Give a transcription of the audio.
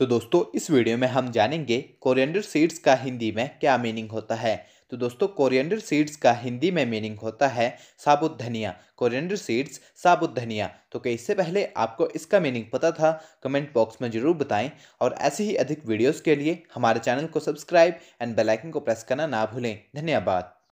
तो दोस्तों इस वीडियो में हम जानेंगे कोरिएंडर सीड्स का हिंदी में क्या मीनिंग होता है तो दोस्तों कोरिएंडर सीड्स का हिंदी में मीनिंग होता है साबुत धनिया कोरिएंडर सीड्स साबुत धनिया तो क्या इससे पहले आपको इसका मीनिंग पता था कमेंट बॉक्स में ज़रूर बताएं और ऐसे ही अधिक वीडियोस के लिए हमारे चैनल को सब्सक्राइब एंड बेलाइकन को प्रेस करना ना भूलें धन्यवाद